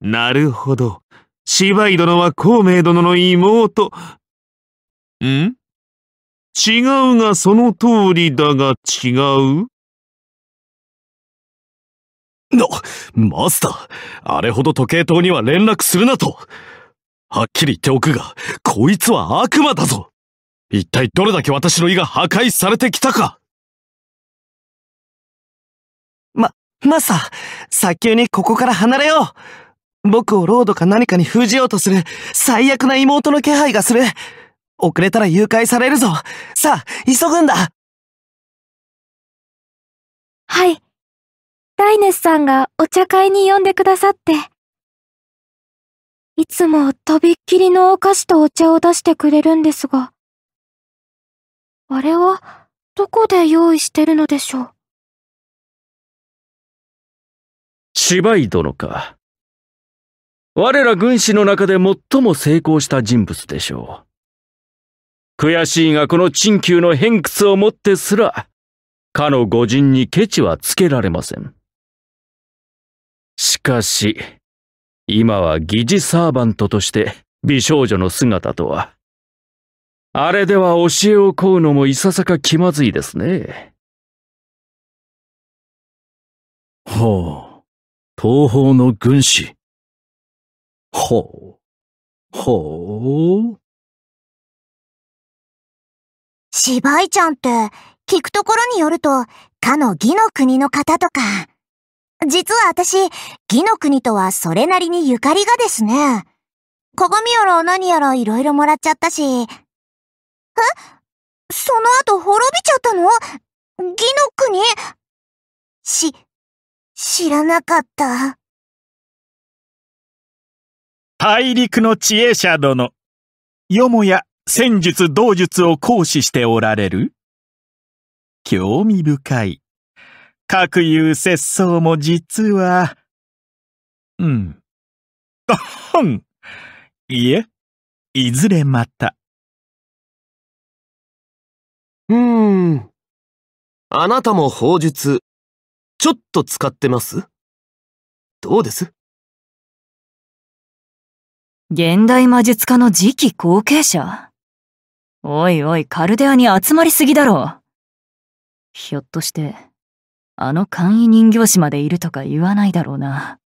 なるほど。芝居殿は孔明殿の妹。ん違うがその通りだが違うな、マスター、あれほど時計塔には連絡するなと。はっきり言っておくが、こいつは悪魔だぞ。一体どれだけ私の胃が破壊されてきたか。ま、マスター、早急にここから離れよう。僕をロードか何かに封じようとする、最悪な妹の気配がする。遅れたら誘拐されるぞ。さあ、急ぐんだ。はい。ダイネスさんがお茶会に呼んでくださって。いつもとびっきりのお菓子とお茶を出してくれるんですが。あれは、どこで用意してるのでしょう。芝居殿か。我ら軍師の中で最も成功した人物でしょう。悔しいがこの陳旧の偏屈をもってすら、かの御人にケチはつけられません。しかし、今は疑似サーバントとして美少女の姿とは、あれでは教えを請うのもいささか気まずいですね。ほう、東方の軍師。ほう、ほう。芝居ちゃんって、聞くところによると、かの義の国の方とか。実は私、義の国とはそれなりにゆかりがですね。鏡やら何やら色々もらっちゃったし。えその後滅びちゃったの義の国し、知らなかった。大陸の知恵者殿。よもや戦術道術を行使しておられる興味深い。各有節操も実は、うん。あはん。いえ、いずれまた。うーん。あなたも法術、ちょっと使ってますどうです現代魔術家の次期後継者おいおい、カルデアに集まりすぎだろう。ひょっとして、あの簡易人形師までいるとか言わないだろうな。